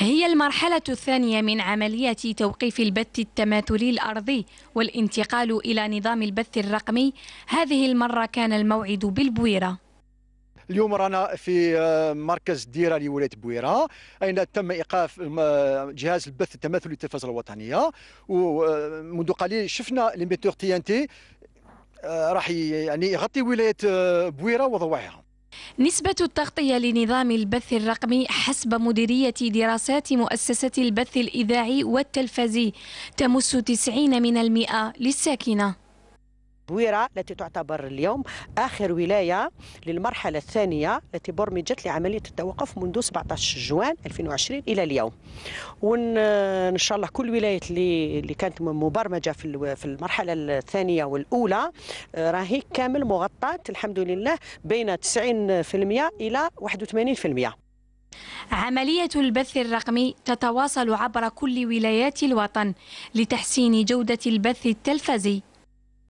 هي المرحلة الثانية من عملية توقيف البث التماثلي الأرضي والانتقال إلى نظام البث الرقمي هذه المرة كان الموعد بالبويرة اليوم رانا في آه، مركز الديره لولايه بويره اين تم ايقاف آه، جهاز البث التماثلي للتلفزه الوطنيه ومنذ آه، قليل شفنا ليميتور تي ان تي راح يعني يغطي ولايه بويره وضواحيها نسبة التغطية لنظام البث الرقمي حسب مديرية دراسات مؤسسة البث الإذاعي والتلفزي تمس 90 من المئة للساكنة بويرة التي تعتبر اليوم آخر ولاية للمرحلة الثانية التي برمجت لعملية التوقف منذ 17 جوان 2020 إلى اليوم وإن شاء الله كل ولاية اللي كانت مبرمجة في المرحلة الثانية والأولى آه، راهي كامل مغطاة الحمد لله بين 90% إلى 81% عملية البث الرقمي تتواصل عبر كل ولايات الوطن لتحسين جودة البث التلفزي